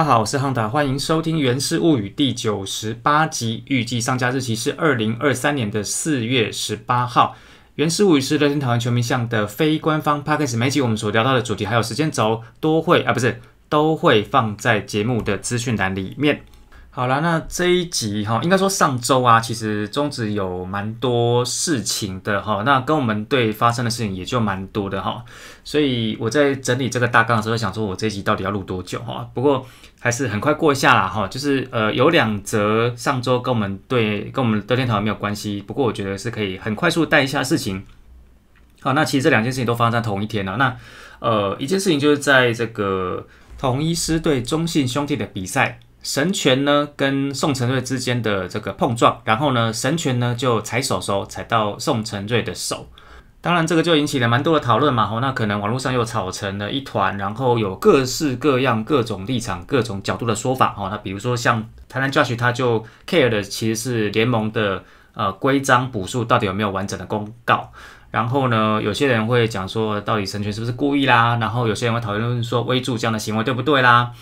大家好，我是亨达，欢迎收听《源氏物语》第九十八集，预计上架日期是二零二三年的四月十八号。《源氏物语》是热天讨论球迷向的非官方 p a c k a g e 每集我们所聊到的主题还有时间轴都会啊，不是都会放在节目的资讯栏里面。好了，那这一集哈，应该说上周啊，其实中职有蛮多事情的哈，那跟我们队发生的事情也就蛮多的哈，所以我在整理这个大纲的时候，想说我这一集到底要录多久哈？不过还是很快过一下啦哈，就是呃有两则上周跟我们队跟我们德天堂没有关系，不过我觉得是可以很快速带一下事情。好，那其实这两件事情都发生在同一天了，那呃一件事情就是在这个同一师对中信兄弟的比赛。神权呢跟宋承瑞之间的这个碰撞，然后呢，神权呢就踩手手踩到宋承瑞的手，当然这个就引起了蛮多的讨论嘛吼，那可能网络上又吵成了一团，然后有各式各样各种立场、各种角度的说法吼，那比如说像台南 judge 他就 care 的其实是联盟的呃规章补数到底有没有完整的公告，然后呢，有些人会讲说到底神权是不是故意啦，然后有些人会讨论说威助这样的行为对不对啦。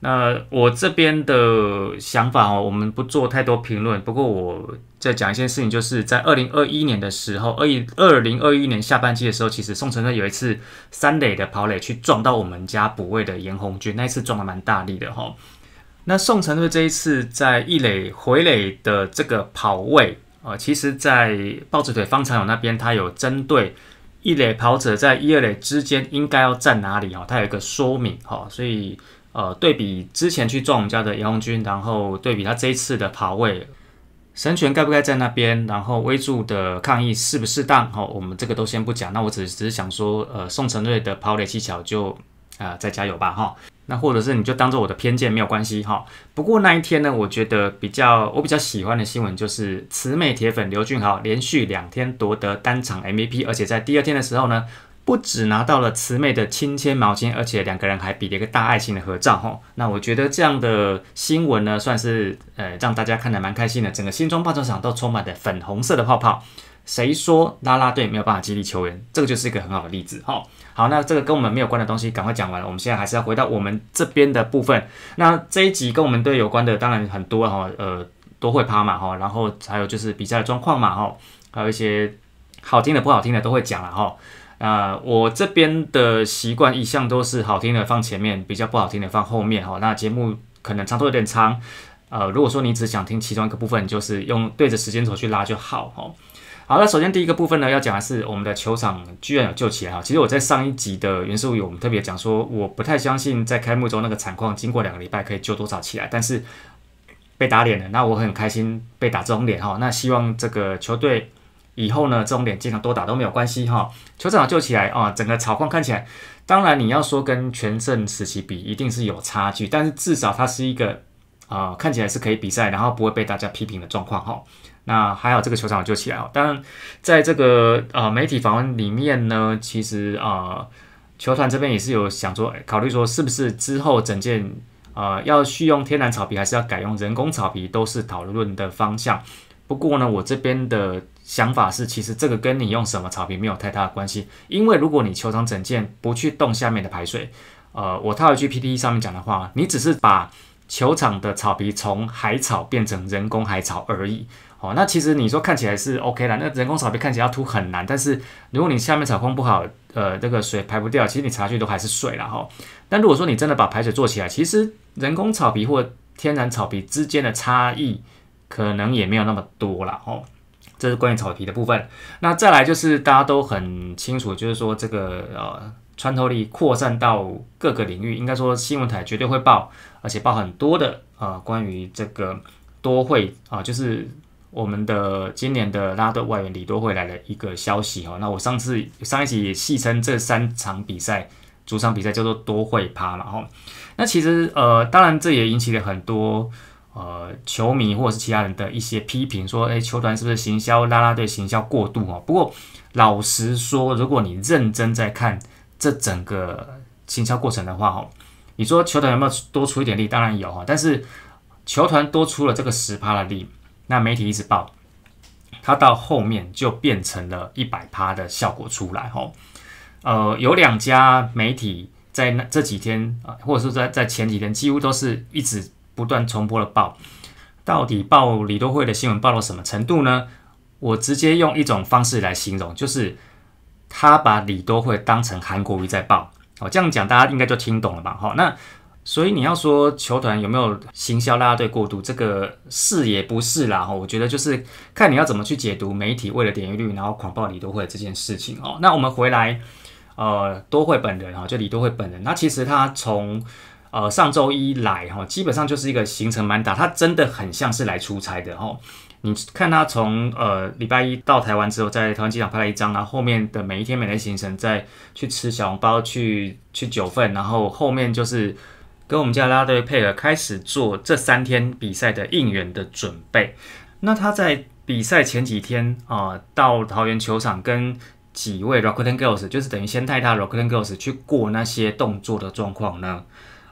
那我这边的想法哦，我们不做太多评论。不过我在讲一件事情，就是在二零二一年的时候，二二零二一年下半季的时候，其实宋晨队有一次三垒的跑垒去撞到我们家补位的严红军，那一次撞的蛮大力的哈。那宋晨瑞这一次在一垒回垒的这个跑位啊，其实在豹子腿方长勇那边，他有针对一垒跑者在一二垒之间应该要站哪里哦，他有一个说明哈，所以。呃，对比之前去撞我们家的杨红军，然后对比他这一次的跑位，神权该不该在那边？然后威助的抗议适不适当？哈，我们这个都先不讲。那我只只是想说，呃，宋承瑞的跑垒技巧就啊再加油吧，哈。那或者是你就当做我的偏见没有关系，哈。不过那一天呢，我觉得比较我比较喜欢的新闻就是慈美铁粉刘俊豪连续两天夺得单场 MVP，而且在第二天的时候呢。不止拿到了慈妹的亲签毛巾，而且两个人还比了一个大爱心的合照哈。那我觉得这样的新闻呢，算是呃让大家看得蛮开心的。整个新庄棒球场都充满了粉红色的泡泡。谁说拉拉队没有办法激励球员？这个就是一个很好的例子哈。好，那这个跟我们没有关的东西赶快讲完了。我们现在还是要回到我们这边的部分。那这一集跟我们队有关的当然很多哈，呃，都会趴嘛哈。然后还有就是比赛的状况嘛哈，还有一些好听的不好听的都会讲了哈。啊，我这边的习惯一向都是好听的放前面，比较不好听的放后面哈。那节目可能长度有点长，呃，如果说你只想听其中一个部分，就是用对着时间轴去拉就好哈。好，那首先第一个部分呢，要讲的是我们的球场居然有救起来哈。其实我在上一集的元素有我们特别讲说，我不太相信在开幕中那个惨况经过两个礼拜可以救多少起来，但是被打脸了，那我很开心被打这种脸哈。那希望这个球队。以后呢，这种脸经常多打都没有关系哈。球场救起来啊，整个草况看起来，当然你要说跟全胜时期比，一定是有差距，但是至少它是一个啊，看起来是可以比赛，然后不会被大家批评的状况哈。那还好这个球场救起来了。当然，在这个呃媒体访问里面呢，其实啊，球团这边也是有想说，考虑说是不是之后整件呃要续用天然草皮，还是要改用人工草皮，都是讨论的方向。不过呢，我这边的。想法是，其实这个跟你用什么草皮没有太大的关系，因为如果你球场整件不去动下面的排水，呃，我套一句 PTE 上面讲的话，你只是把球场的草皮从海草变成人工海草而已。哦，那其实你说看起来是 OK 了，那人工草皮看起来要涂很难，但是如果你下面草空不好，呃，这个水排不掉，其实你擦去都还是水了哈。但如果说你真的把排水做起来，其实人工草皮或天然草皮之间的差异可能也没有那么多了哈。这是关于草皮的部分。那再来就是大家都很清楚，就是说这个呃穿透力扩散到各个领域，应该说新闻台绝对会报，而且报很多的啊关于这个多会啊，就是我们的今年的拉德外援李多会来的一个消息哈。那我上次上一期戏称这三场比赛主场比赛叫做多会趴嘛后那其实呃当然这也引起了很多。呃，球迷或者是其他人的一些批评，说，哎，球团是不是行销拉拉队行销过度哦？不过老实说，如果你认真在看这整个行销过程的话，哦，你说球团有没有多出一点力？当然有哈，但是球团多出了这个十趴的力，那媒体一直报，它到后面就变成了一百趴的效果出来，哦，呃，有两家媒体在那这几天啊，或者是在在前几天，几乎都是一直。不断重播了报，到底报李多惠的新闻报到什么程度呢？我直接用一种方式来形容，就是他把李多惠当成韩国瑜在报。哦，这样讲大家应该就听懂了吧？好，那所以你要说球团有没有行销拉队过度，这个是也不是啦。哈，我觉得就是看你要怎么去解读媒体为了点击率然后狂暴李多惠这件事情。哦，那我们回来，呃，多惠本人哈，就李多惠本人。那其实他从呃，上周一来哈，基本上就是一个行程满打，他真的很像是来出差的哈。你看他从呃礼拜一到台湾之后，在台湾机场拍了一张，然后后面的每一天每天行程，再去吃小笼包，去去酒份，然后后面就是跟我们家拉队配合，开始做这三天比赛的应援的准备。那他在比赛前几天啊，到桃园球场跟几位 Rocket Girls，就是等于先带他 Rocket Girls 去过那些动作的状况呢。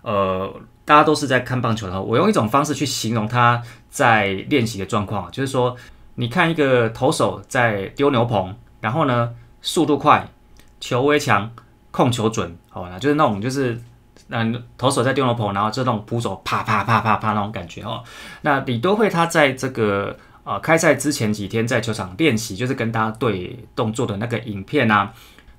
呃，大家都是在看棒球的话，我用一种方式去形容他在练习的状况，就是说，你看一个投手在丢牛棚，然后呢，速度快，球威强，控球准，好，啦，就是那种就是，嗯，投手在丢牛棚，然后这种捕手啪啪啪啪啪那种感觉哈。那李多惠他在这个呃开赛之前几天在球场练习，就是跟大家对动作的那个影片啊，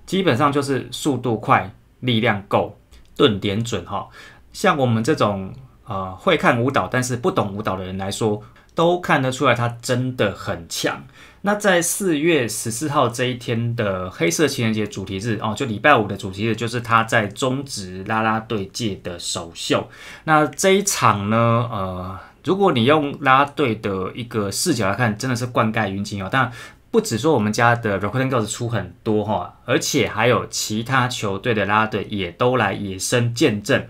基本上就是速度快，力量够，顿点准哈。像我们这种呃会看舞蹈，但是不懂舞蹈的人来说，都看得出来他真的很强。那在四月十四号这一天的黑色情人节主题日哦，就礼拜五的主题日，就是他在中职拉拉队界的首秀。那这一场呢，呃，如果你用拉队的一个视角来看，真的是灌溉云锦哦。但不止说我们家的 r o c k i n g n g e l s 出很多哈，而且还有其他球队的拉队也都来野生见证。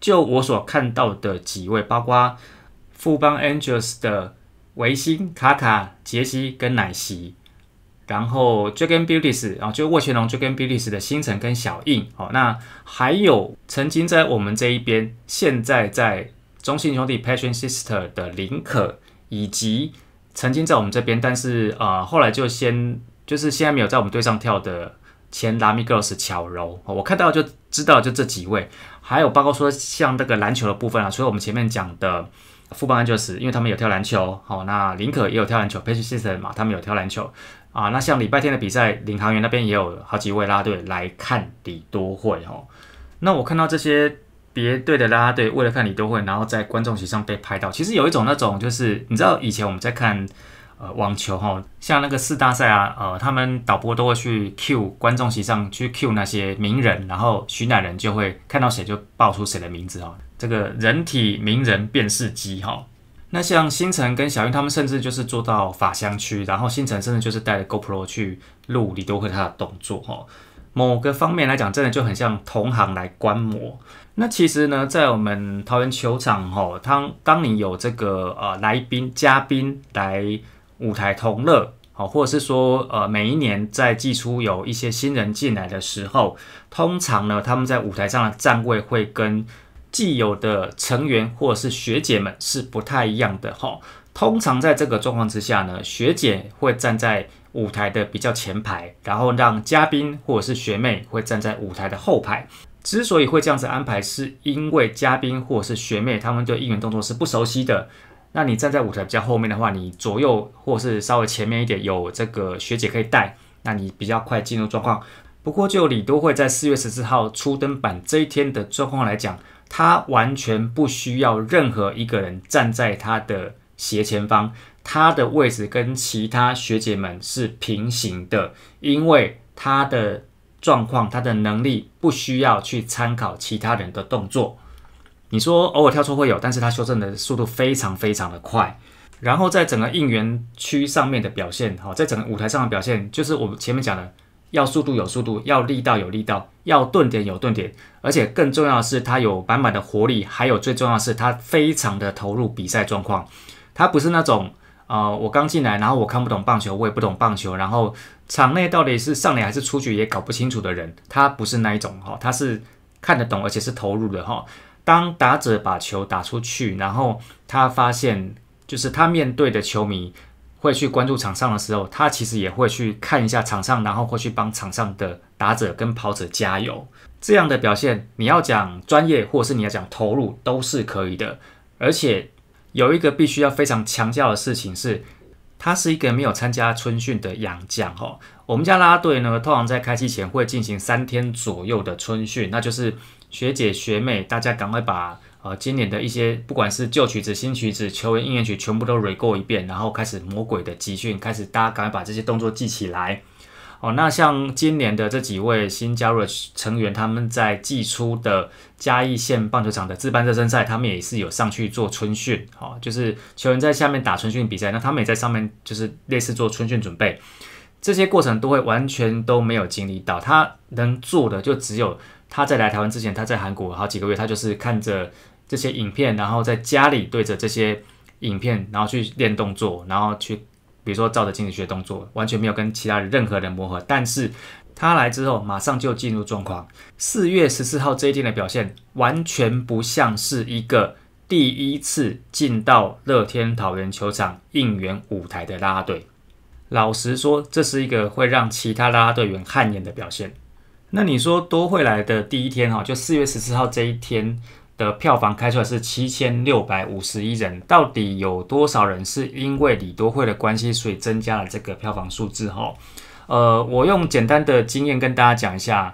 就我所看到的几位，包括富邦 Angels 的维新、卡卡、杰西跟奶昔，然后 Dragon Beauties 啊，就是卧前龙 Dragon Beauties 的星辰跟小印，哦，那还有曾经在我们这一边，现在在中信兄弟 Patron Sister 的林可，以及曾经在我们这边，但是呃后来就先就是现在没有在我们队上跳的。前拉米 g i r l 是巧柔，我看到就知道就这几位，还有包括说像那个篮球的部分啊，所以我们前面讲的副班安就是因为他们有跳篮球，好，那林可也有跳篮球 p a t i e Six 嘛，他们有跳篮球啊，那像礼拜天的比赛，领航员那边也有好几位拉队来看李多会哦，那我看到这些别队的拉队为了看李多会，然后在观众席上被拍到，其实有一种那种就是你知道以前我们在看。呃，网球哈，像那个四大赛啊，呃，他们导播都会去 Q 观众席上去 Q 那些名人，然后徐乃仁就会看到谁就报出谁的名字哈。这个人体名人辨识机哈，那像新辰跟小云他们甚至就是做到法香区，然后新辰甚至就是带着 GoPro 去录李多赫他的动作哈。某个方面来讲，真的就很像同行来观摩。那其实呢，在我们桃园球场哈，当当你有这个呃来宾嘉宾来。舞台同乐，好，或者是说，呃，每一年在季初有一些新人进来的时候，通常呢，他们在舞台上的站位会跟既有的成员或者是学姐们是不太一样的哈。通常在这个状况之下呢，学姐会站在舞台的比较前排，然后让嘉宾或者是学妹会站在舞台的后排。之所以会这样子安排，是因为嘉宾或者是学妹他们对应援动作是不熟悉的。那你站在舞台比较后面的话，你左右或是稍微前面一点有这个学姐可以带，那你比较快进入状况。不过就李都会在四月十四号出登板这一天的状况来讲，他完全不需要任何一个人站在他的斜前方，他的位置跟其他学姐们是平行的，因为他的状况、他的能力不需要去参考其他人的动作。你说偶尔跳错会有，但是他修正的速度非常非常的快。然后在整个应援区上面的表现，哈，在整个舞台上的表现，就是我们前面讲的，要速度有速度，要力道有力道，要钝点有钝点，而且更重要的是，他有满满的活力，还有最重要的是，他非常的投入比赛状况。他不是那种，啊，我刚进来，然后我看不懂棒球，我也不懂棒球，然后场内到底是上垒还是出局也搞不清楚的人。他不是那一种，哈，他是看得懂，而且是投入的，哈。当打者把球打出去，然后他发现就是他面对的球迷会去关注场上的时候，他其实也会去看一下场上，然后会去帮场上的打者跟跑者加油。这样的表现，你要讲专业，或者是你要讲投入，都是可以的。而且有一个必须要非常强调的事情是。他是一个没有参加春训的养将哈。我们家拉队呢，通常在开季前会进行三天左右的春训，那就是学姐学妹，大家赶快把呃今年的一些不管是旧曲子、新曲子、球员应援曲全部都 rego 一遍，然后开始魔鬼的集训，开始大家赶快把这些动作记起来。哦，那像今年的这几位新加入成员，他们在季初的嘉义县棒球场的自办热身赛，他们也是有上去做春训，哦，就是球员在下面打春训比赛，那他们也在上面，就是类似做春训准备，这些过程都会完全都没有经历到，他能做的就只有他在来台湾之前，他在韩国好几个月，他就是看着这些影片，然后在家里对着这些影片，然后去练动作，然后去。比如说，照着经理学动作，完全没有跟其他人任何人磨合。但是他来之后，马上就进入状况。四月十四号这一天的表现，完全不像是一个第一次进到乐天桃园球场应援舞台的拉拉队。老实说，这是一个会让其他拉拉队员汗颜的表现。那你说，多会来的第一天哈，就四月十四号这一天。的票房开出来是七千六百五十一人，到底有多少人是因为李多惠的关系，所以增加了这个票房数字？哈，呃，我用简单的经验跟大家讲一下，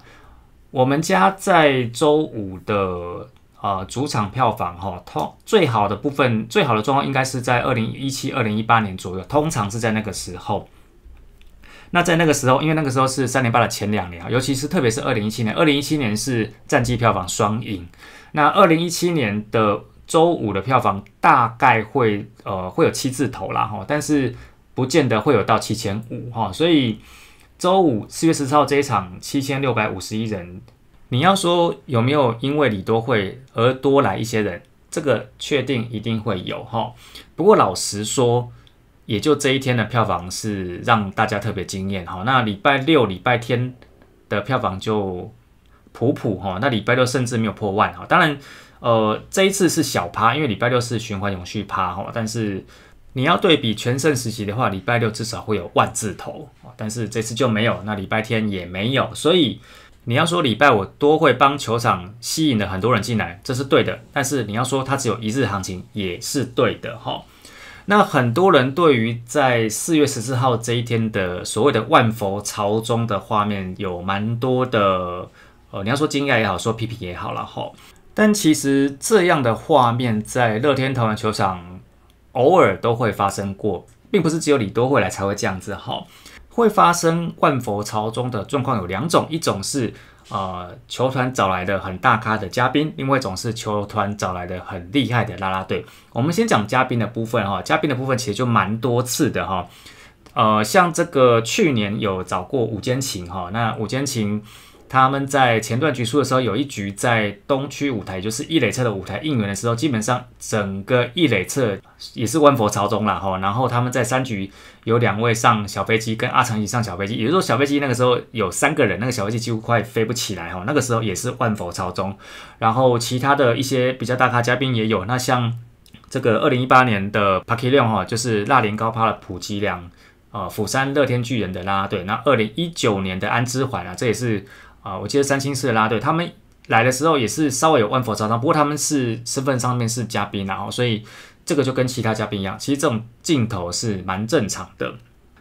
我们家在周五的啊主场票房，哈，通最好的部分，最好的状况应该是在二零一七、二零一八年左右，通常是在那个时候。那在那个时候，因为那个时候是三连霸的前两年啊，尤其是特别是二零一七年，二零一七年是战绩票房双赢。那二零一七年的周五的票房大概会呃会有七字头啦哈，但是不见得会有到七千五哈，所以周五四月十四号这一场七千六百五十一人，你要说有没有因为李多惠而多来一些人，这个确定一定会有哈。不过老实说，也就这一天的票房是让大家特别惊艳哈。那礼拜六礼拜天的票房就。普普哈，那礼拜六甚至没有破万哈，当然，呃，这一次是小趴，因为礼拜六是循环永续趴哈，但是你要对比全盛时期的话，礼拜六至少会有万字头但是这次就没有，那礼拜天也没有，所以你要说礼拜我多会帮球场吸引了很多人进来，这是对的，但是你要说它只有一日行情也是对的哈。那很多人对于在四月十四号这一天的所谓的万佛朝宗的画面，有蛮多的。呃，你要说惊讶也好，说皮皮也好，了后，但其实这样的画面在乐天桃园球场偶尔都会发生过，并不是只有李多惠来才会这样子哈。会发生万佛朝宗的状况有两种，一种是呃球团找来的很大咖的嘉宾，另外一种是球团找来的很厉害的拉拉队。我们先讲嘉宾的部分哈，嘉宾的部分其实就蛮多次的哈，呃，像这个去年有找过五间琴哈，那五间琴。他们在前段局数的时候，有一局在东区舞台，就是一磊侧的舞台应援的时候，基本上整个一磊侧也是万佛朝宗了哈。然后他们在三局有两位上小飞机，跟阿长一起上小飞机，也就是说小飞机那个时候有三个人，那个小飞机几乎快飞不起来哈。那个时候也是万佛朝宗。然后其他的一些比较大咖嘉宾也有，那像这个二零一八年的 p a k i l i o n 哈，就是大连高趴的普吉良啊，釜山乐天巨人的啦。对，那二零一九年的安之环啊，这也是。啊，我记得三星是的拉队，他们来的时候也是稍微有万佛朝宗，不过他们是身份上面是嘉宾，然后所以这个就跟其他嘉宾一样，其实这种镜头是蛮正常的。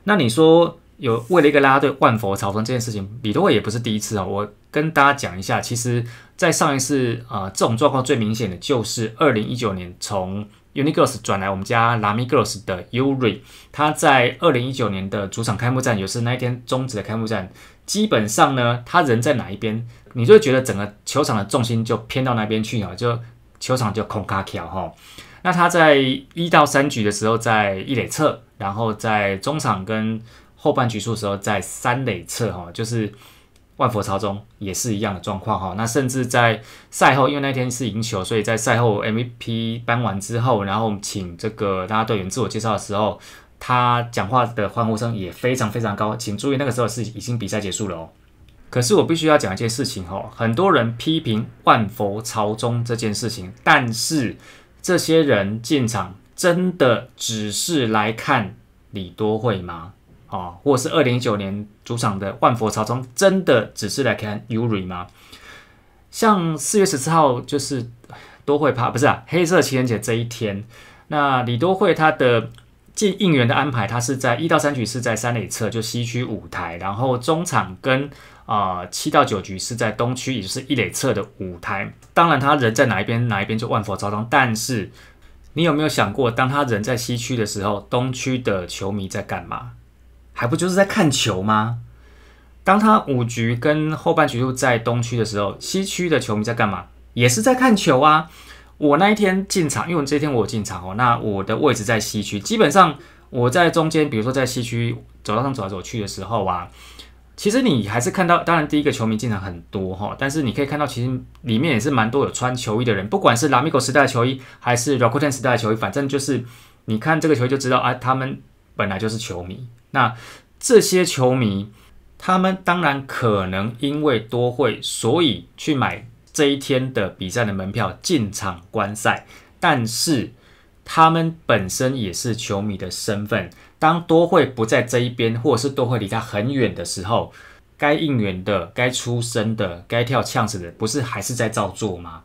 那你说有为了一个拉队万佛朝宗这件事情，李多惠也不是第一次哦。我跟大家讲一下，其实，在上一次啊，这种状况最明显的，就是二零一九年从 Unigirls 转来我们家拉 a m g i r l s 的 Uuri，他在二零一九年的主场开幕战，也是那一天终止的开幕战。基本上呢，他人在哪一边，你就觉得整个球场的重心就偏到那边去啊，就球场就空卡跳哈。那他在一到三局的时候在一垒侧，然后在中场跟后半局数的时候在三垒侧哈，就是万佛朝宗也是一样的状况哈。那甚至在赛后，因为那天是赢球，所以在赛后 MVP 颁完之后，然后请这个大家队员自我介绍的时候。他讲话的欢呼声也非常非常高，请注意，那个时候是已经比赛结束了哦。可是我必须要讲一件事情哦，很多人批评万佛朝宗这件事情，但是这些人进场真的只是来看李多惠吗？哦，或是二零一九年主场的万佛朝宗真的只是来看 Yuri 吗？像四月十四号就是多会怕不是啊？黑色情人节这一天，那李多惠她的。进应援的安排，他是在一到三局是在三垒侧，就西区舞台；然后中场跟啊七到九局是在东区，也就是一垒侧的舞台。当然，他人在哪一边，哪一边就万佛朝宗。但是，你有没有想过，当他人在西区的时候，东区的球迷在干嘛？还不就是在看球吗？当他五局跟后半局又在东区的时候，西区的球迷在干嘛？也是在看球啊。我那一天进场，因为这一天我进场哦，那我的位置在西区，基本上我在中间，比如说在西区走道上走来走去的时候啊，其实你还是看到，当然第一个球迷进场很多哈，但是你可以看到，其实里面也是蛮多有穿球衣的人，不管是拉米狗时代的球衣，还是 Rakuten 时代的球衣，反正就是你看这个球衣就知道啊，他们本来就是球迷。那这些球迷，他们当然可能因为多会，所以去买。这一天的比赛的门票进场观赛，但是他们本身也是球迷的身份。当多会不在这一边，或者是多会离他很远的时候，该应援的、该出声的、该跳呛死的，不是还是在照做吗？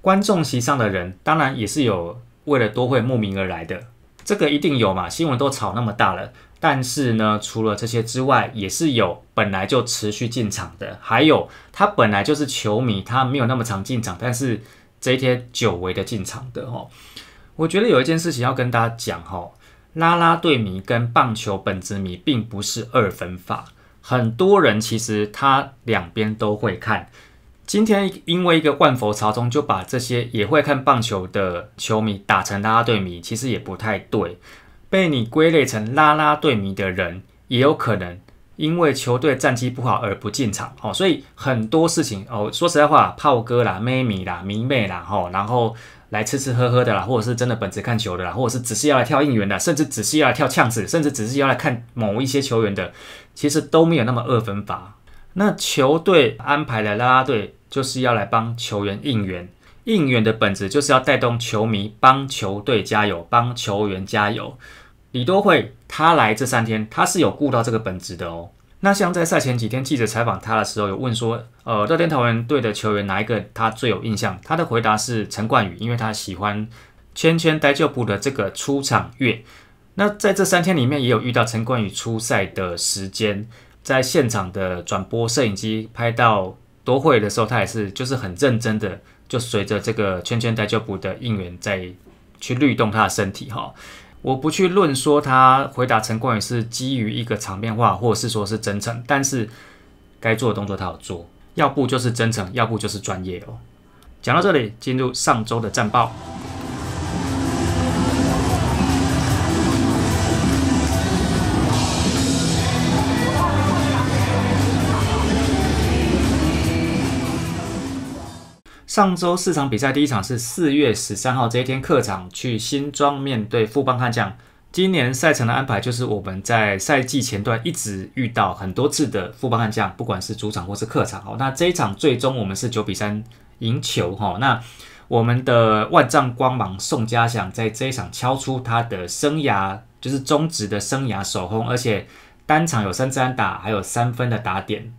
观众席上的人当然也是有为了多会慕名而来的，这个一定有嘛？新闻都炒那么大了。但是呢，除了这些之外，也是有本来就持续进场的，还有他本来就是球迷，他没有那么常进场，但是这一天久违的进场的哦。我觉得有一件事情要跟大家讲哈，拉拉队迷跟棒球本职迷并不是二分法，很多人其实他两边都会看，今天因为一个万佛朝宗就把这些也会看棒球的球迷打成拉拉队迷，其实也不太对。被你归类成拉拉队迷的人，也有可能因为球队战绩不好而不进场哦。所以很多事情哦，说实在话，炮哥啦、妹迷啦、迷妹啦，哈，然后来吃吃喝喝的啦，或者是真的本职看球的啦，或者是只是要来跳应援的，甚至只是要来跳呛子，甚至只是要来看某一些球员的，其实都没有那么二分法。那球队安排了啦啦队就是要来帮球员应援，应援的本质就是要带动球迷帮球队加油，帮球员加油。李多惠，他来这三天，他是有顾到这个本质的哦。那像在赛前几天，记者采访他的时候，有问说：“呃，乐天桃园队的球员哪一个他最有印象？”他的回答是陈冠宇，因为他喜欢圈圈呆旧部的这个出场乐。那在这三天里面，也有遇到陈冠宇出赛的时间，在现场的转播摄影机拍到多会的时候，他也是就是很认真的，就随着这个圈圈呆旧部的应援在去律动他的身体，哈。我不去论说他回答陈冠宇是基于一个场面化，或者是说是真诚，但是该做的动作他有做，要不就是真诚，要不就是专业哦。讲到这里，进入上周的战报。上周四场比赛，第一场是四月十三号这一天，客场去新庄面对富邦悍将。今年赛程的安排就是我们在赛季前段一直遇到很多次的富邦悍将，不管是主场或是客场。好，那这一场最终我们是九比三赢球哈。那我们的万丈光芒宋家祥在这一场敲出他的生涯就是中职的生涯首轰，而且单场有三支安打，还有三分的打点。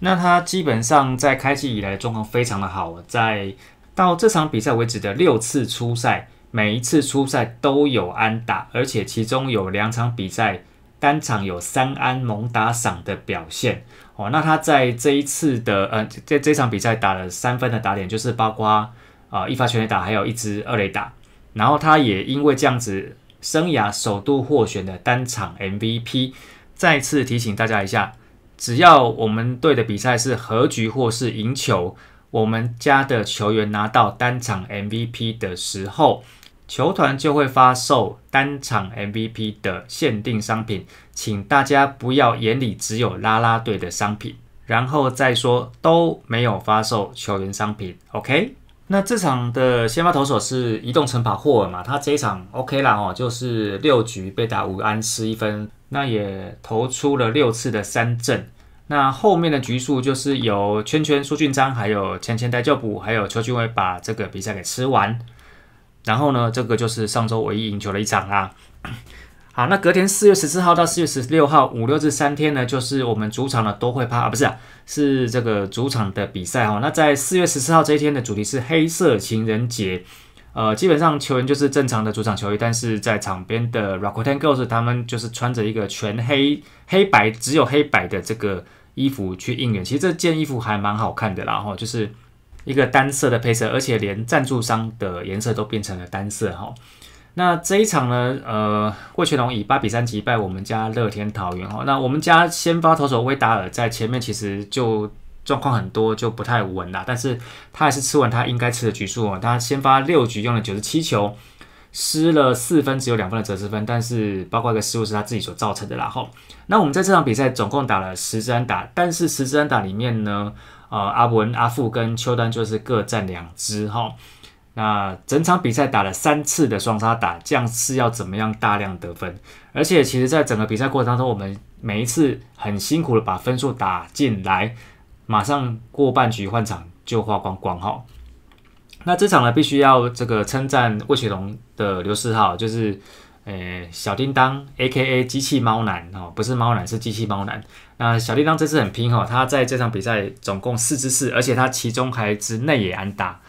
那他基本上在开季以来状况非常的好，在到这场比赛为止的六次初赛，每一次初赛都有安打，而且其中有两场比赛单场有三安猛打赏的表现哦。那他在这一次的呃，在这场比赛打了三分的打点，就是包括啊一发全垒打，还有一支二垒打，然后他也因为这样子生涯首度获选的单场 MVP，再次提醒大家一下。只要我们队的比赛是和局或是赢球，我们家的球员拿到单场 MVP 的时候，球团就会发售单场 MVP 的限定商品。请大家不要眼里只有拉拉队的商品，然后再说都没有发售球员商品，OK？那这场的先发投手是移动城跑霍尔嘛，他这一场 OK 啦哦，就是六局被打五安失一分，那也投出了六次的三振，那后面的局数就是由圈圈苏俊章、还有前前戴教补、还有邱俊威把这个比赛给吃完，然后呢，这个就是上周唯一赢球的一场啊。好，那隔天四月十四号到四月十六号，五六至三天呢，就是我们主场的都会趴啊，不是，是这个主场的比赛哈。那在四月十四号这一天的主题是黑色情人节，呃，基本上球员就是正常的主场球衣，但是在场边的 r o c k t e n Girls 他们就是穿着一个全黑黑白只有黑白的这个衣服去应援，其实这件衣服还蛮好看的，啦。哈，就是一个单色的配色，而且连赞助商的颜色都变成了单色哈。那这一场呢？呃，魏全龙以八比三击败我们家乐天桃园哈。那我们家先发投手威达尔在前面其实就状况很多，就不太稳啦。但是他还是吃完他应该吃的局数啊。他先发六局用了九十七球，失了四分，只有两分的折失分。但是包括一个失误是他自己所造成的啦。哈。那我们在这场比赛总共打了十支安打，但是十支安打里面呢，呃，阿文、阿富跟邱丹就是各占两支哈。那整场比赛打了三次的双杀打，这样是要怎么样大量得分？而且其实，在整个比赛过程当中，我们每一次很辛苦的把分数打进来，马上过半局换场就花光光哈。那这场呢，必须要这个称赞魏雪龙的刘世浩，就是呃小叮当 A.K.A 机器猫男哦，不是猫男是机器猫男。那小叮当这次很拼哦，他在这场比赛总共四支四，而且他其中还之内野安打。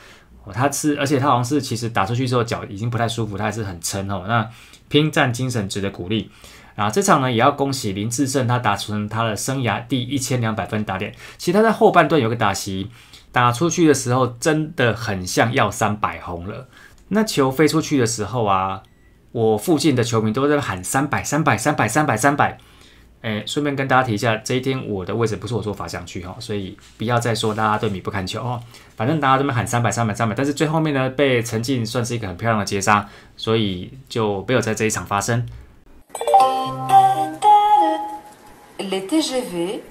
哦，他是，而且他好像是其实打出去之后脚已经不太舒服，他还是很撑哦。那拼战精神值得鼓励。啊，这场呢，也要恭喜林志胜，他打成他的生涯第一千两百分打点。其实他在后半段有个打席，打出去的时候真的很像要三百红了。那球飞出去的时候啊，我附近的球迷都在喊三百三百三百三百三百。哎，顺便跟大家提一下，这一天我的位置不是我说法翔区哈，所以不要再说大家对米不看球哦。反正大家这么喊三百三百三百，但是最后面呢被陈进算是一个很漂亮的截杀，所以就没有在这一场发生。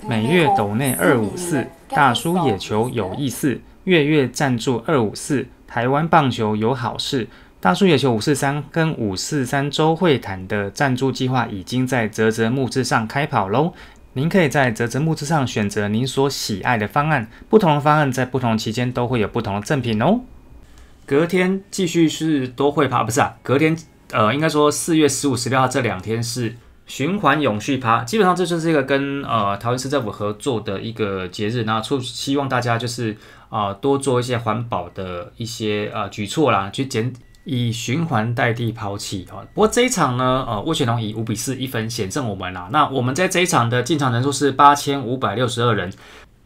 每月斗内二五四，大叔野球有意思，月月赞助二五四，台湾棒球有好事。大树野球五四三跟五四三周会谈的赞助计划已经在折折木志上开跑喽！您可以在折折木志上选择您所喜爱的方案，不同的方案在不同期间都会有不同的赠品哦。隔天继续是多会趴，不是啊？隔天呃，应该说四月十五、十六号这两天是循环永续趴，基本上这就是一个跟呃桃园市政府合作的一个节日，那促希望大家就是啊多做一些环保的一些呃举措啦，去减。以循环代替抛弃啊！不过这一场呢，呃，魏雪龙以五比四一分险胜我们啦。那我们在这一场的进场人数是八千五百六十二人，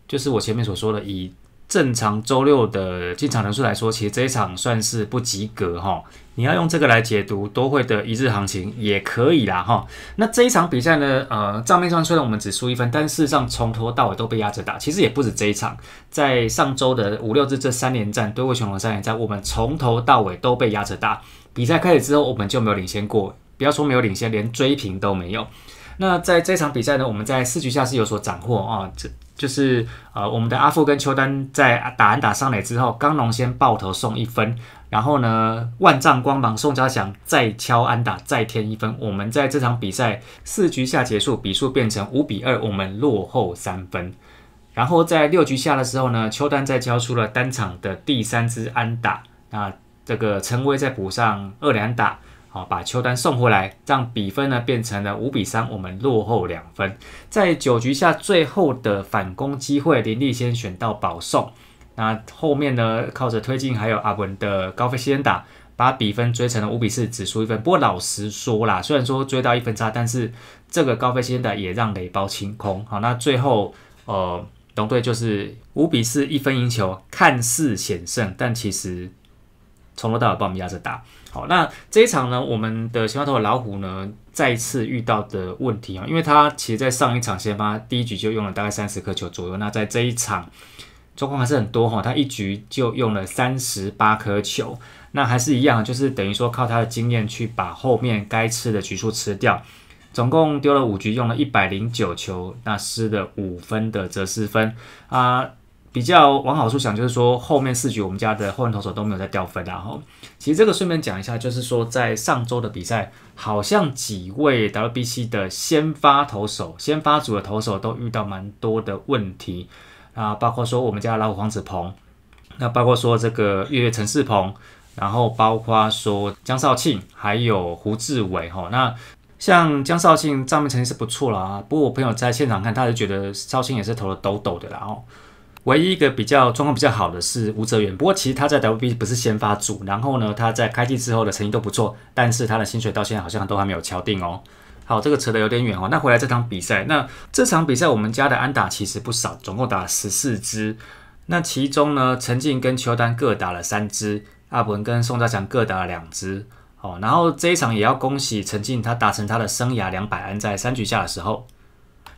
就是我前面所说的以。正常周六的进场人数来说，其实这一场算是不及格哈。你要用这个来解读多会的一日行情也可以啦哈。那这一场比赛呢，呃，账面上虽然我们只输一分，但事实上从头到尾都被压着打。其实也不止这一场，在上周的五六日这三连战、多会雄龙三连战，我们从头到尾都被压着打。比赛开始之后，我们就没有领先过，不要说没有领先，连追平都没有。那在这场比赛呢，我们在四局下是有所斩获啊。这就是呃，我们的阿富跟邱丹在打安打上来之后，刚龙先爆头送一分，然后呢，万丈光芒宋家祥再敲安打再添一分，我们在这场比赛四局下结束，比数变成五比二，我们落后三分。然后在六局下的时候呢，邱丹再交出了单场的第三支安打，那这个陈威再补上二连打。好，把球单送回来，让比分呢变成了五比三，我们落后两分。在九局下最后的反攻机会，林立先选到保送，那后面呢靠着推进还有阿文的高飞先打，把比分追成五比四，只输一分。不过老实说啦，虽然说追到一分差，但是这个高飞先打也让雷包清空。好，那最后呃，龙队就是五比四一分赢球，看似险胜，但其实从头到尾把我们压着打。好，那这一场呢，我们的熊猫头老虎呢再次遇到的问题啊，因为他其实在上一场先发第一局就用了大概三十颗球左右，那在这一场状况还是很多哈，他一局就用了三十八颗球，那还是一样，就是等于说靠他的经验去把后面该吃的局数吃掉，总共丢了五局，用了一百零九球，那失的五分的折失分啊，比较往好处想，就是说后面四局我们家的后人投手都没有再掉分然后。其实这个顺便讲一下，就是说在上周的比赛，好像几位 WBC 的先发投手、先发组的投手都遇到蛮多的问题啊，包括说我们家老虎黄子鹏，那包括说这个月月陈世鹏，然后包括说江少庆，还有胡志伟哈。那像江少庆账面成绩是不错了啊，不过我朋友在现场看，他是觉得少庆也是投的抖抖的啦哦。唯一一个比较状况比较好的是吴哲源，不过其实他在 W B 不是先发组，然后呢，他在开季之后的成绩都不错，但是他的薪水到现在好像都还没有敲定哦。好，这个扯得有点远哦。那回来这场比赛，那这场比赛我们家的安打其实不少，总共打了十四支。那其中呢，陈静跟邱丹各打了三支，阿文跟宋家祥各打了两支。哦，然后这一场也要恭喜陈静，他达成他的生涯两百安，在三局下的时候。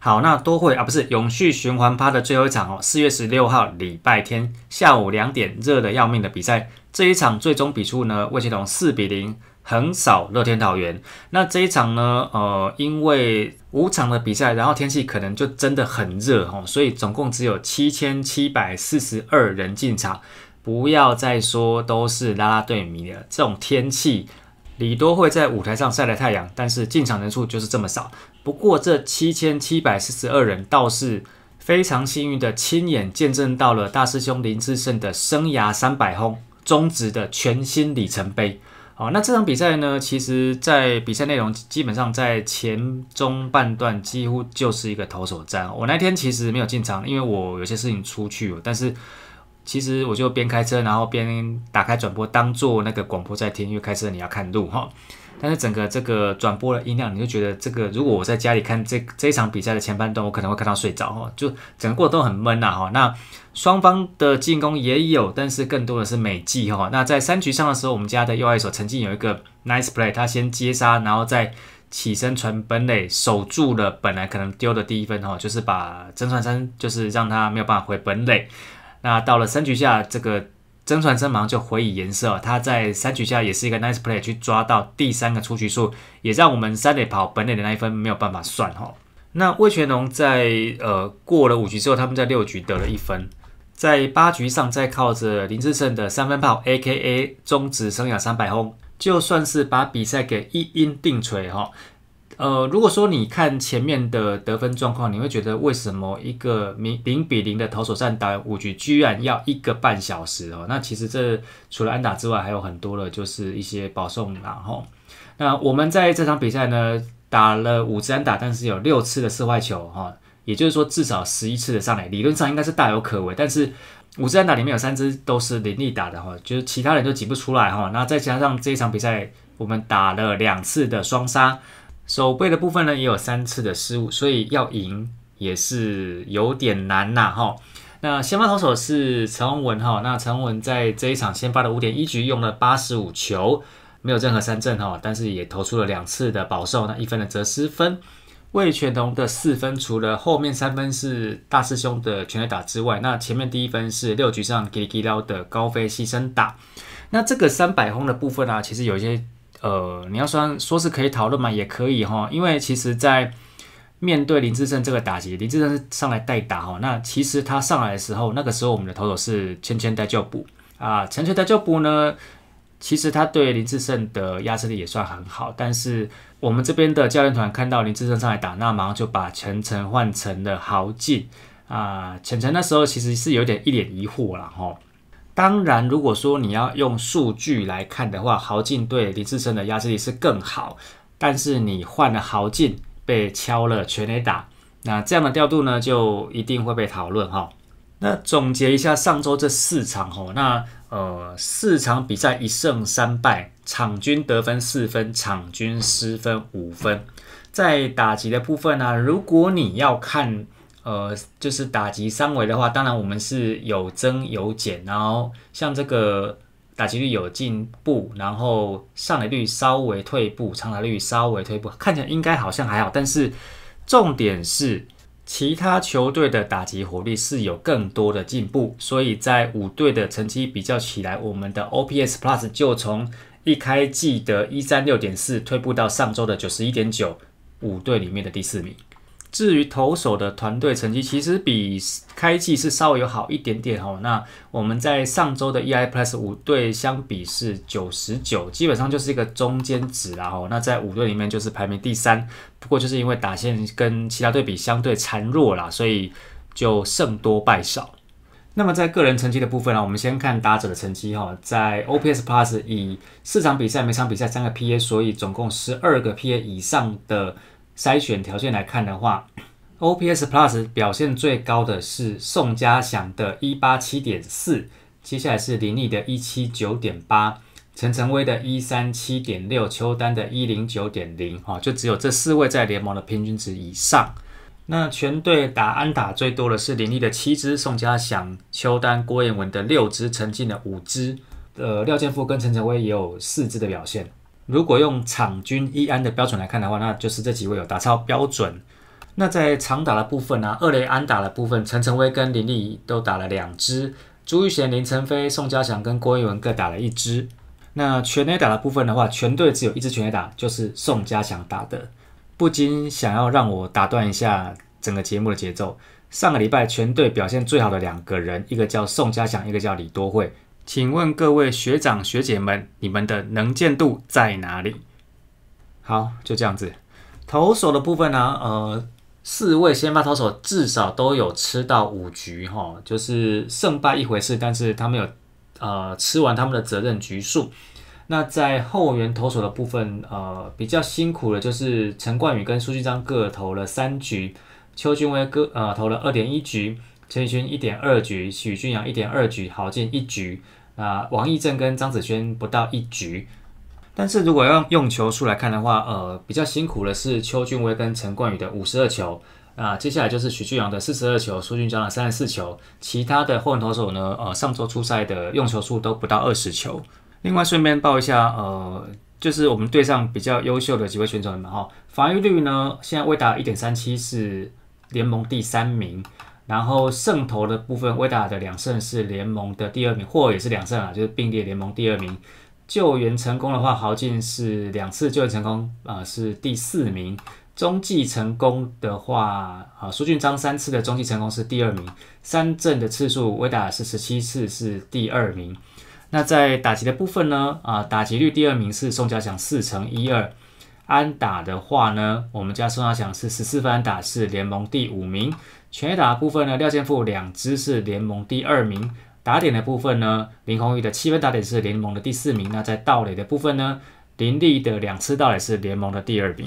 好，那多会啊，不是永续循环趴的最后一场哦，四月十六号礼拜天下午两点，热的要命的比赛。这一场最终比出呢，魏启龙四比零横扫乐天桃园。那这一场呢，呃，因为五场的比赛，然后天气可能就真的很热哦，所以总共只有七千七百四十二人进场。不要再说都是啦啦队迷了，这种天气，李多会在舞台上晒了太阳，但是进场人数就是这么少。不过这七千七百四十二人倒是非常幸运的，亲眼见证到了大师兄林志胜的生涯三百轰终止的全新里程碑。好，那这场比赛呢，其实在比赛内容基本上在前中半段几乎就是一个投手战。我那天其实没有进场，因为我有些事情出去，但是其实我就边开车，然后边打开转播，当做那个广播在听，因为开车你要看路哈。但是整个这个转播的音量，你就觉得这个如果我在家里看这这一场比赛的前半段，我可能会看到睡着哈，就整个过程都很闷呐哈。那双方的进攻也有，但是更多的是美计哈。那在三局上的时候，我们家的右外手曾经有一个 nice play，他先接杀，然后再起身传本垒，守住了本来可能丢的第一分哈，就是把曾传生就是让他没有办法回本垒。那到了三局下这个。曾传马上就回以颜色，他在三局下也是一个 nice play，去抓到第三个出局数，也让我们三垒跑本垒的那一分没有办法算哈。那魏全龙在呃过了五局之后，他们在六局得了一分，在八局上再靠着林志胜的三分炮，A K A 终止生涯三百轰，就算是把比赛给一阴定锤哈。呃，如果说你看前面的得分状况，你会觉得为什么一个零零比零的投手战打五局居然要一个半小时哦？那其实这除了安打之外，还有很多了，就是一些保送，然后那我们在这场比赛呢打了五支安打，但是有六次的四坏球哈，也就是说至少十一次的上垒，理论上应该是大有可为。但是五支安打里面有三支都是林立打的哈，就是其他人都挤不出来哈。那再加上这一场比赛我们打了两次的双杀。守背的部分呢也有三次的失误，所以要赢也是有点难呐哈。那先发投手是陈宏文哈，那陈宏文在这一场先发的五点一局用了八十五球，没有任何三振哈，但是也投出了两次的保送，那一分的则失分。魏全龙的四分，除了后面三分是大师兄的全力打之外，那前面第一分是六局上给给撩的高飞牺牲打。那这个三百轰的部分啊，其实有一些。呃，你要说说是可以讨论嘛，也可以哈。因为其实，在面对林志胜这个打击，林志胜上来代打哈。那其实他上来的时候，那个时候我们的投手是千千代就补啊。千千代就补呢，其实他对林志胜的压制力也算很好。但是我们这边的教练团看到林志胜上来打，那马上就把千晨换成了豪进啊。千晨那时候其实是有点一脸疑惑了哈。当然，如果说你要用数据来看的话，豪进对林志升的压制力是更好。但是你换了豪进被敲了全垒打，那这样的调度呢，就一定会被讨论哈。那总结一下上周这四场哦，那呃四场比赛一胜三败，场均得分四分，场均失分五分。在打击的部分呢，如果你要看。呃，就是打击三围的话，当然我们是有增有减，然后像这个打击率有进步，然后上垒率稍微退步，长打率稍微退步，看起来应该好像还好，但是重点是其他球队的打击火力是有更多的进步，所以在五队的成绩比较起来，我们的 OPS Plus 就从一开季的一三六点四退步到上周的九十一点九，五队里面的第四名。至于投手的团队成绩，其实比开季是稍微有好一点点哦。那我们在上周的 Ei Plus 五队相比是九十九，基本上就是一个中间值啦吼。那在五队里面就是排名第三，不过就是因为打线跟其他队比相对孱弱啦，所以就胜多败少。那么在个人成绩的部分呢，我们先看打者的成绩哈，在 OPS Plus 以四场比赛，每场比赛三个 PA，所以总共十二个 PA 以上的。筛选条件来看的话，OPS Plus 表现最高的是宋家祥的187.4，接下来是林立的179.8，陈晨威的137.6，邱丹的109.0，哈，就只有这四位在联盟的平均值以上。那全队打安打最多的是林立的七支，宋家祥、邱丹、郭彦文的六支，陈进的五支，呃，廖建富跟陈晨威也有四支的表现。如果用场均一安的标准来看的话，那就是这几位有打超标准。那在长打的部分呢，二垒安打的部分，陈晨威跟林立都打了两支，朱玉贤、林晨飞、宋家祥跟郭一文各打了一支。那全垒打的部分的话，全队只有一支全垒打，就是宋家祥打的。不禁想要让我打断一下整个节目的节奏。上个礼拜全队表现最好的两个人，一个叫宋家祥，一个叫李多惠。请问各位学长学姐们，你们的能见度在哪里？好，就这样子。投手的部分呢，呃，四位先发投手至少都有吃到五局哈，就是胜败一回事，但是他们有呃吃完他们的责任局数。那在后援投手的部分，呃，比较辛苦的就是陈冠宇跟苏继章各投了三局，邱俊威各呃投了二点一局。陈宇勋一点二局，许俊阳一点二局，郝进一局，啊，王义正跟张子萱不到一局。但是如果要用球数来看的话，呃，比较辛苦的是邱俊威跟陈冠宇的五十二球，啊，接下来就是许俊阳的四十二球，苏俊章的三十四球，其他的混混投手呢，呃，上周初赛的用球数都不到二十球。另外顺便报一下，呃，就是我们队上比较优秀的几位选手们哈，防御率呢现在未达一点三七，是联盟第三名。然后胜投的部分，威打的两胜是联盟的第二名，或也是两胜啊，就是并列联盟第二名。救援成功的话，豪进是两次救援成功啊，是第四名。中继成功的话，啊，苏俊章三次的中继成功是第二名。三振的次数，威打是十七次，是第二名。那在打击的部分呢？啊，打击率第二名是宋家祥四乘一二。安打的话呢，我们家宋家祥是十四分打是联盟第五名。全打部分呢，廖建富两支是联盟第二名。打点的部分呢，林鸿宇的七分打点是联盟的第四名。那在盗垒的部分呢，林立的两次盗垒是联盟的第二名。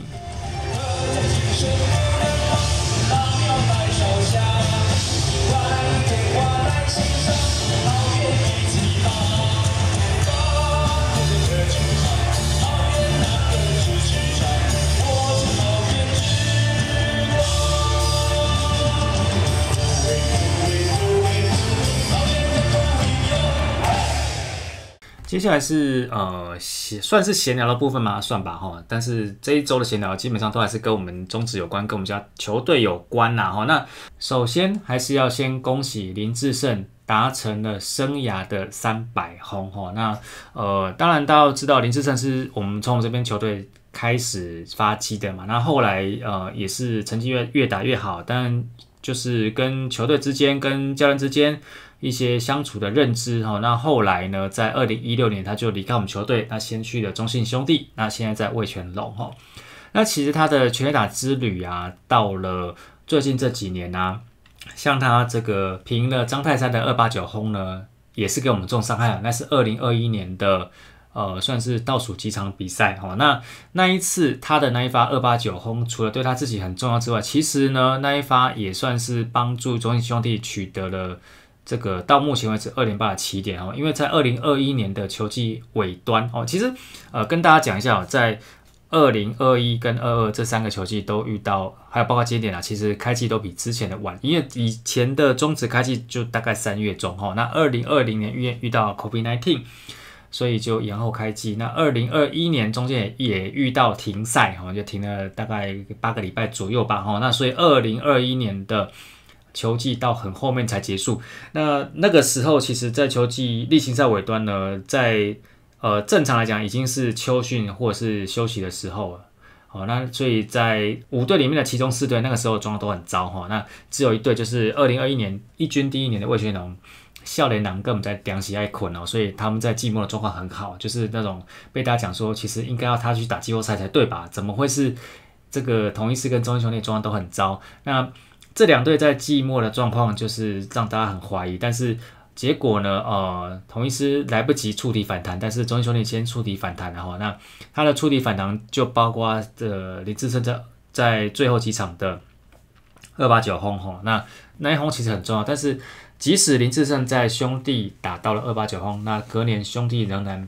接下来是呃闲算是闲聊的部分吗？算吧哈。但是这一周的闲聊基本上都还是跟我们中职有关，跟我们家球队有关呐哈。那首先还是要先恭喜林志胜达成了生涯的三百轰哈。那呃，当然大家知道林志胜是我们从我们这边球队开始发迹的嘛。那后来呃也是成绩越越打越好，但就是跟球队之间、跟教练之间。一些相处的认知哈，那后来呢，在二零一六年他就离开我们球队，那先去了中信兄弟，那现在在味全龙哈。那其实他的全垒打之旅啊，到了最近这几年呢，像他这个平了张泰山的二八九轰呢，也是给我们重伤害了。那是二零二一年的呃，算是倒数几场比赛哈。那那一次他的那一发二八九轰，除了对他自己很重要之外，其实呢那一发也算是帮助中信兄弟取得了。这个到目前为止二零八的起点哦，因为在二零二一年的球季尾端哦，其实呃跟大家讲一下哦，在二零二一跟二二这三个球季都遇到，还有包括节点啊，其实开季都比之前的晚，因为以前的中止开季就大概三月中哈，那二零二零年遇遇到 COVID nineteen，所以就延后开季，那二零二一年中间也也遇到停赛哈，就停了大概八个礼拜左右吧哈，那所以二零二一年的。球季到很后面才结束，那那个时候其实，在球季例行赛尾端呢，在呃正常来讲已经是秋训或者是休息的时候了，好，那所以在五队里面的其中四队，那个时候状况都很糟哈，那只有一队就是二零二一年一军第一年的魏学龙、笑脸男，根本在凉席爱捆哦，所以他们在季末的状况很好，就是那种被大家讲说，其实应该要他去打季后赛才对吧？怎么会是这个同一世跟中英兄弟状况都很糟？那。这两队在季末的状况就是让大家很怀疑，但是结果呢？呃，同一师来不及触底反弹，但是中信兄弟先触底反弹了哈。那他的触底反弹就包括呃林志胜在在最后几场的二八九轰吼，那那一轰其实很重要。但是即使林志胜在兄弟打到了二八九轰，那隔年兄弟仍然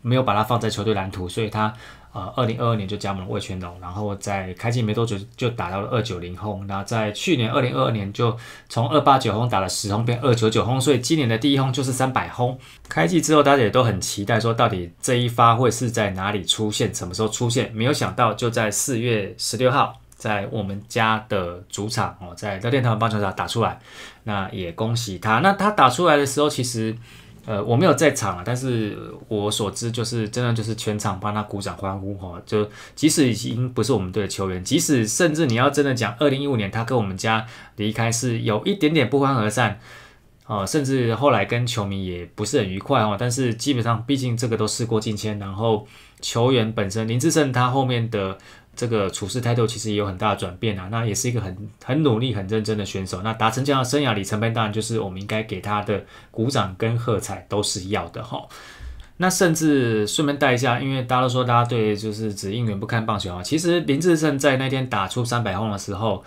没有把他放在球队蓝图，所以他。呃，二零二二年就加盟了味全龙，然后在开季没多久就打到了二九零轰。那在去年二零二二年就从二八九轰打了十轰变二九九轰，所以今年的第一轰就是三百轰。开季之后大家也都很期待，说到底这一发会是在哪里出现，什么时候出现？没有想到就在四月十六号，在我们家的主场哦，在台电台湾棒球场打出来。那也恭喜他。那他打出来的时候，其实。呃，我没有在场啊，但是我所知就是真的就是全场帮他鼓掌欢呼哈，就即使已经不是我们队的球员，即使甚至你要真的讲，二零一五年他跟我们家离开是有一点点不欢而散哦，甚至后来跟球迷也不是很愉快哦，但是基本上毕竟这个都事过境迁，然后球员本身林志胜他后面的。这个处事态度其实也有很大的转变啊，那也是一个很很努力、很认真的选手。那达成这样的生涯里程碑，当然就是我们应该给他的鼓掌跟喝彩都是要的哈。那甚至顺便带一下，因为大家都说大家对就是只应援不看棒球啊，其实林志胜在那天打出三百轰的时候，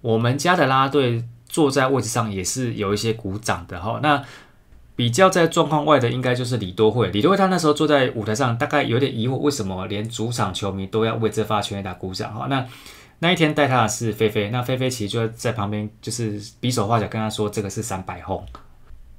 我们家的拉队坐在位置上也是有一些鼓掌的哈。那。比较在状况外的应该就是李多惠，李多惠她那时候坐在舞台上，大概有点疑惑为什么连主场球迷都要为这发球员打鼓掌哈。那那一天带她的是菲菲，那菲菲其实就在旁边就是比手画脚跟她说这个是三百轰。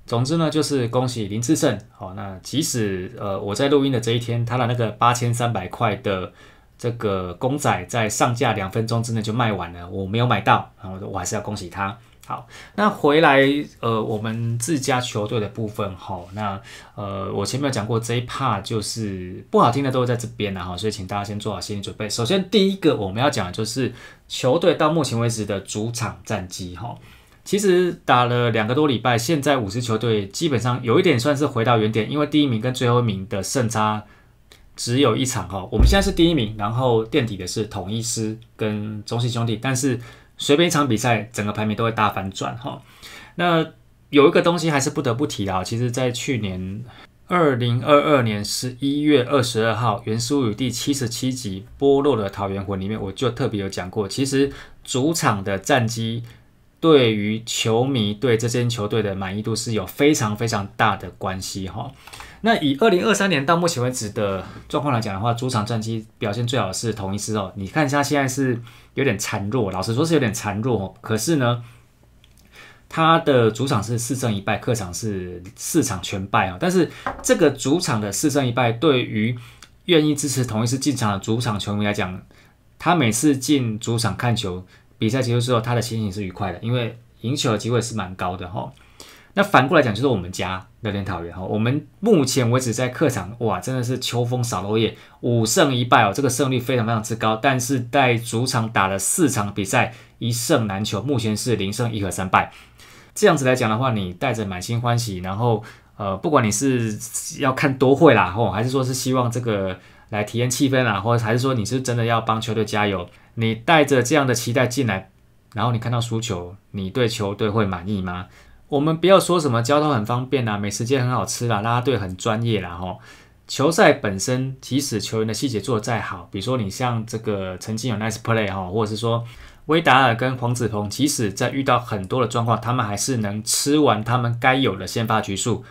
总之呢，就是恭喜林志胜。好，那即使呃我在录音的这一天，他的那个八千三百块的这个公仔在上架两分钟之内就卖完了，我没有买到啊，我说我还是要恭喜他。好，那回来，呃，我们自家球队的部分哈，那呃，我前面讲过这一 part 就是不好听的都会在这边了哈，所以请大家先做好心理准备。首先第一个我们要讲的就是球队到目前为止的主场战绩哈，其实打了两个多礼拜，现在五十球队基本上有一点算是回到原点，因为第一名跟最后一名的胜差只有一场哈。我们现在是第一名，然后垫底的是统一师跟中信兄弟，但是。随便一场比赛，整个排名都会大反转哈。那有一个东西还是不得不提啊，其实，在去年二零二二年十一月二十二号，《袁书宇第七十七集：剥落的桃源魂》里面，我就特别有讲过，其实主场的战绩对于球迷对这支球队的满意度是有非常非常大的关系哈。那以二零二三年到目前为止的状况来讲的话，主场战绩表现最好的是同一支哦。你看他现在是有点孱弱，老实说是有点孱弱。可是呢，他的主场是四胜一败，客场是四场全败啊。但是这个主场的四胜一败，对于愿意支持同一支进场的主场球迷来讲，他每次进主场看球比赛结束之后，他的心情是愉快的，因为赢球的机会是蛮高的哈。那反过来讲，就是我们家聊天桃园哈。我们目前为止在客场，哇，真的是秋风扫落叶，五胜一败哦，这个胜率非常非常之高。但是在主场打了四场比赛，一胜难求，目前是零胜一和三败。这样子来讲的话，你带着满心欢喜，然后呃，不管你是要看多会啦，吼，还是说是希望这个来体验气氛啦，或者还是说你是真的要帮球队加油，你带着这样的期待进来，然后你看到输球，你对球队会满意吗？我们不要说什么交通很方便啦，美食街很好吃啦，拉队很专业啦，吼！球赛本身，即使球员的细节做得再好，比如说你像这个曾经有 Nice Play 哈，或者是说威达尔跟黄子鹏，即使在遇到很多的状况，他们还是能吃完他们该有的先发局数，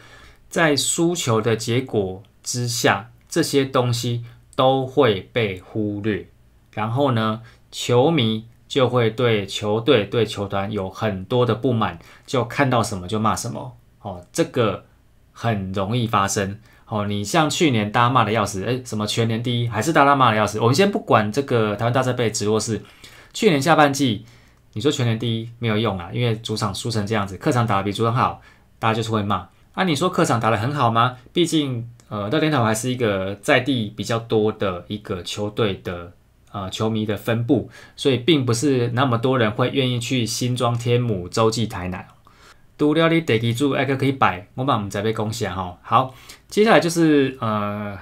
在输球的结果之下，这些东西都会被忽略。然后呢，球迷。就会对球队、对球团有很多的不满，就看到什么就骂什么。哦，这个很容易发生。哦，你像去年大家骂的要死，哎，什么全年第一还是大家骂的要死。我们先不管这个台湾大赛被指落是去年下半季你说全年第一没有用啊，因为主场输成这样子，客场打得比主场好，大家就是会骂。啊，你说客场打得很好吗？毕竟呃，乐天体还是一个在地比较多的一个球队的。呃，球迷的分布，所以并不是那么多人会愿意去新庄、天母、洲际、台南。独料理得记住，爱克可以摆，我们再被恭喜哈，好，接下来就是呃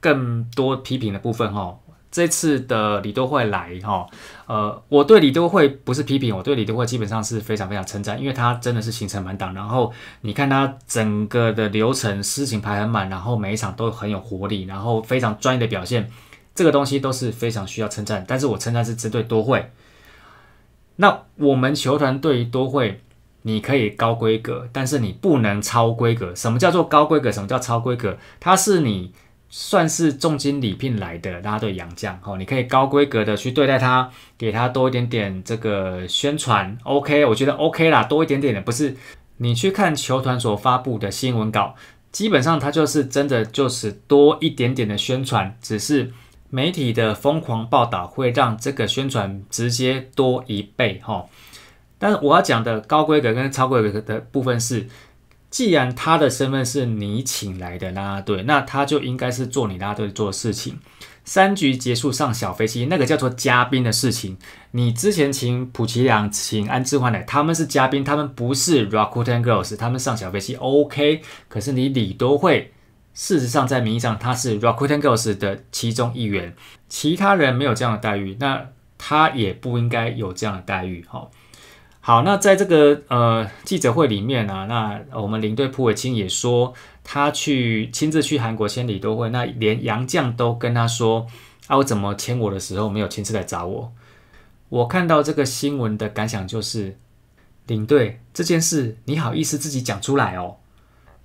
更多批评的部分哈。这次的李多会来哈，呃，我对李多会不是批评，我对李多会基本上是非常非常称赞，因为他真的是行程满档，然后你看他整个的流程、事情排很满，然后每一场都很有活力，然后非常专业的表现。这个东西都是非常需要称赞，但是我称赞是针对多会。那我们球团对于多会，你可以高规格，但是你不能超规格。什么叫做高规格？什么叫超规格？它是你算是重金礼聘来的，大家对洋将哦，你可以高规格的去对待他，给他多一点点这个宣传。OK，我觉得 OK 啦，多一点点的不是。你去看球团所发布的新闻稿，基本上它就是真的就是多一点点的宣传，只是。媒体的疯狂报道会让这个宣传直接多一倍哈，但是我要讲的高规格跟超规格的部分是，既然他的身份是你请来的啦啦队，那他就应该是做你啦啦队做事情。三局结束上小飞机，那个叫做嘉宾的事情，你之前请普奇良、请安置焕来，他们是嘉宾，他们不是 Rock and Girls，他们上小飞机 OK，可是你李多惠。事实上，在名义上他是 Rockets r 的其中一员，其他人没有这样的待遇，那他也不应该有这样的待遇。好，好，那在这个呃记者会里面呢，那我们领队朴伟清也说，他去亲自去韩国签礼都会，那连杨绛都跟他说，啊，我怎么签我的时候没有亲自来找我？我看到这个新闻的感想就是，领队这件事你好意思自己讲出来哦？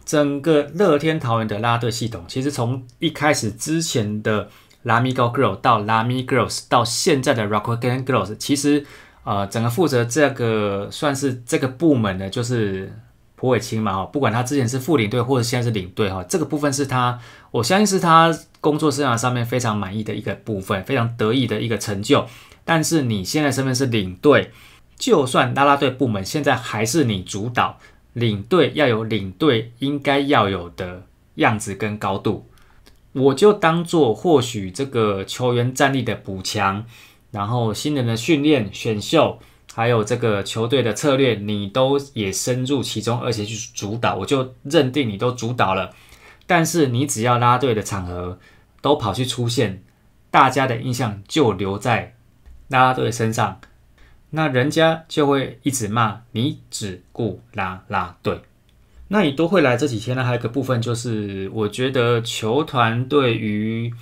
整个乐天桃园的拉拉队系统，其实从一开始之前的拉米高 girls 到拉米 girls 到现在的 Rockagan girls，其实，呃，整个负责这个算是这个部门的，就是蒲伟清嘛，哈，不管他之前是副领队或者现在是领队，哈，这个部分是他，我相信是他工作生涯上面非常满意的一个部分，非常得意的一个成就。但是你现在身份是领队，就算拉拉队部门现在还是你主导。领队要有领队应该要有的样子跟高度，我就当做或许这个球员战力的补强，然后新人的训练、选秀，还有这个球队的策略，你都也深入其中，而且去主导，我就认定你都主导了。但是你只要拉队的场合都跑去出现，大家的印象就留在拉队身上。那人家就会一直骂你只顾拉拉队，那你都会来这几天呢？还有一个部分就是，我觉得球团对于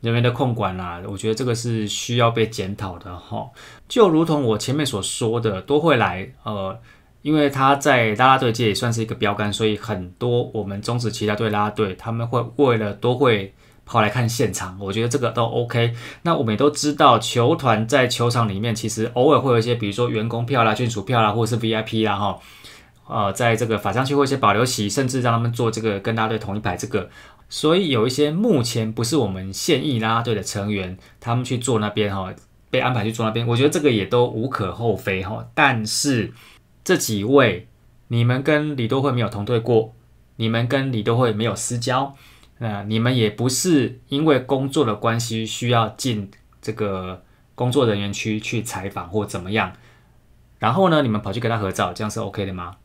人员的控管啦，我觉得这个是需要被检讨的哈。就如同我前面所说的，都会来，呃，因为他在拉拉队界也算是一个标杆，所以很多我们中职其他队拉拉队，他们会为了都会。跑来看现场，我觉得这个都 OK。那我们也都知道，球团在球场里面其实偶尔会有一些，比如说员工票啦、专属票啦，或者是 VIP 啦，哈，呃，在这个法商区或一些保留席，甚至让他们做这个跟家队同一排这个。所以有一些目前不是我们现役啦队的成员，他们去坐那边哈，被安排去坐那边，我觉得这个也都无可厚非哈。但是这几位，你们跟李多惠没有同队过，你们跟李多惠没有私交。那你们也不是因为工作的关系需要进这个工作人员区去采访或怎么样，然后呢，你们跑去跟他合照，这样是 OK 的吗？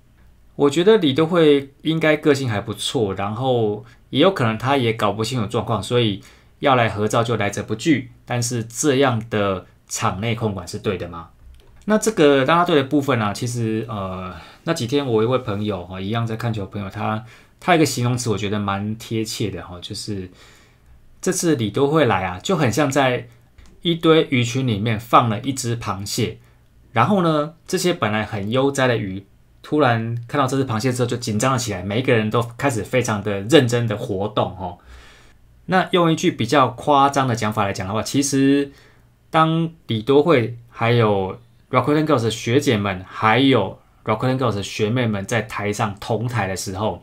我觉得李都会应该个性还不错，然后也有可能他也搞不清楚状况，所以要来合照就来者不拒。但是这样的场内控管是对的吗？那这个大他对的部分呢，其实呃，那几天我一位朋友哈，一样在看球朋友他。他一个形容词，我觉得蛮贴切的哈，就是这次李多慧来啊，就很像在一堆鱼群里面放了一只螃蟹，然后呢，这些本来很悠哉的鱼，突然看到这只螃蟹之后，就紧张了起来，每一个人都开始非常的认真的活动哦。那用一句比较夸张的讲法来讲的话，其实当李多慧还有 r o c k a n g girls 学姐们，还有 r o c k a n g girls 学妹们在台上同台的时候，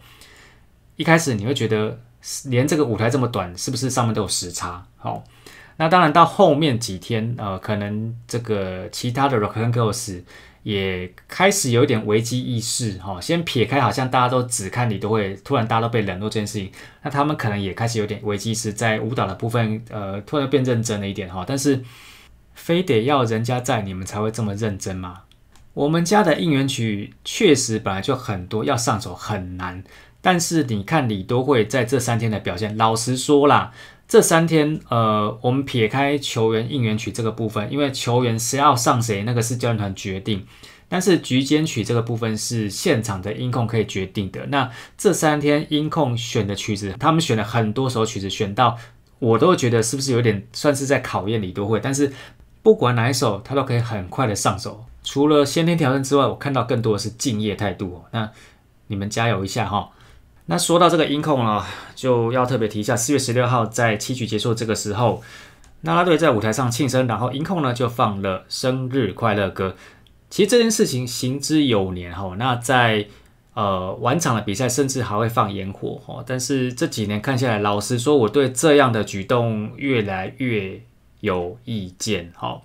一开始你会觉得连这个舞台这么短，是不是上面都有时差？好，那当然到后面几天，呃，可能这个其他的 rock and girls 也开始有一点危机意识哈。先撇开，好像大家都只看你，都会突然大家都被冷落这件事情，那他们可能也开始有点危机，是在舞蹈的部分，呃，突然变认真了一点哈。但是非得要人家在你们才会这么认真吗？我们家的应援曲确实本来就很多，要上手很难。但是你看李多惠在这三天的表现，老实说啦，这三天呃，我们撇开球员应援曲这个部分，因为球员谁要上谁，那个是教练团决定。但是局间曲这个部分是现场的音控可以决定的。那这三天音控选的曲子，他们选了很多首曲子，选到我都觉得是不是有点算是在考验李多惠。但是不管哪一首，他都可以很快的上手。除了先天条件之外，我看到更多的是敬业态度。那你们加油一下哈！那说到这个音控呢，就要特别提一下，四月十六号在七局结束这个时候，拉拉队在舞台上庆生，然后音控呢就放了生日快乐歌。其实这件事情行之有年哈，那在呃完场的比赛甚至还会放烟火哈。但是这几年看下来，老实说，我对这样的举动越来越有意见哈。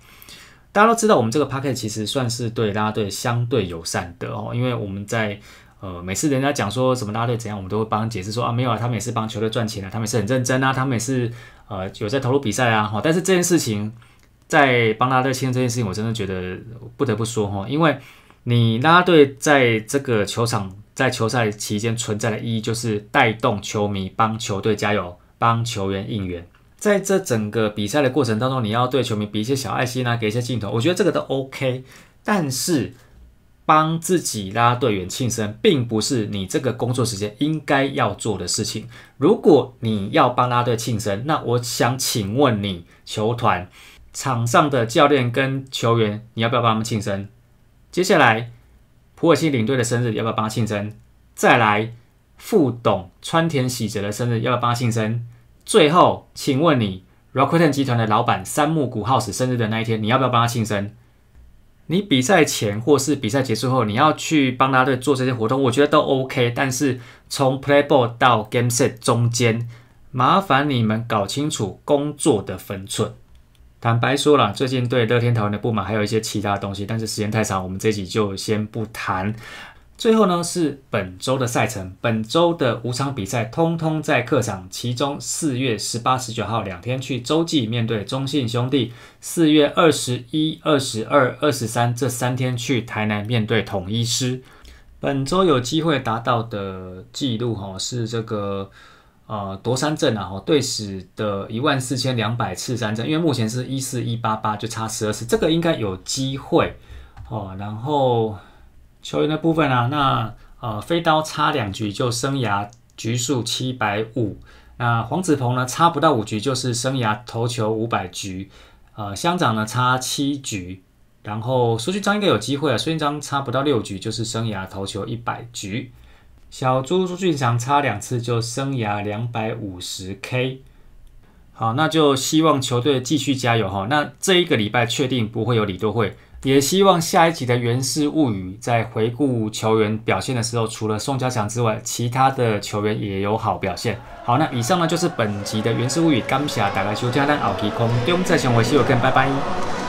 大家都知道，我们这个 p a c a s t 其实算是对拉拉队相对友善的哦，因为我们在。呃，每次人家讲说什么拉队怎样，我们都会帮解释说啊，没有啊，他们也是帮球队赚钱啊，他们也是很认真啊，他们也是呃有在投入比赛啊。哈，但是这件事情，在帮拉队签这件事情，我真的觉得不得不说哈，因为你拉队在这个球场在球赛期间存在的意义就是带动球迷帮球队加油，帮球员应援。在这整个比赛的过程当中，你要对球迷比一些小爱心啊，给一些镜头，我觉得这个都 OK，但是。帮自己拉队员庆生，并不是你这个工作时间应该要做的事情。如果你要帮拉队庆生，那我想请问你，球团场上的教练跟球员，你要不要帮他们庆生？接下来，普尔西领队的生日要不要帮他庆生？再来，副董川田喜则的生日要不要帮他庆生？最后，请问你 r o c k r t e n 集团的老板三木谷浩史生日的那一天，你要不要帮他庆生？你比赛前或是比赛结束后，你要去帮他队做这些活动，我觉得都 OK。但是从 play ball 到 game set 中间，麻烦你们搞清楚工作的分寸。坦白说了，最近对乐天桃园的不满还有一些其他东西，但是时间太长，我们这集就先不谈。最后呢是本周的赛程，本周的五场比赛通通在客场，其中四月十八、十九号两天去洲际面对中信兄弟，四月二十一、二十二、二十三这三天去台南面对统一师。本周有机会达到的记录哈是这个呃夺三阵啊，哈队史的一万四千两百次三振，因为目前是一四一八八，就差十二次，这个应该有机会哦，然后。球员的部分啊，那呃飞刀差两局就生涯局数七百五，那黄子鹏呢差不到五局就是生涯投球五百局，呃乡长呢差七局，然后苏俊章应该有机会啊，苏俊章差不到六局就是生涯投球一百局，小朱朱俊祥差两次就生涯两百五十 K。好，那就希望球队继续加油哈。那这一个礼拜确定不会有李多会。也希望下一集的《源氏物语》在回顾球员表现的时候，除了宋家祥之外，其他的球员也有好表现。好，那以上呢就是本集的《源氏物语》，感谢大家收听，奥皮空。再见，我是尤根，拜拜。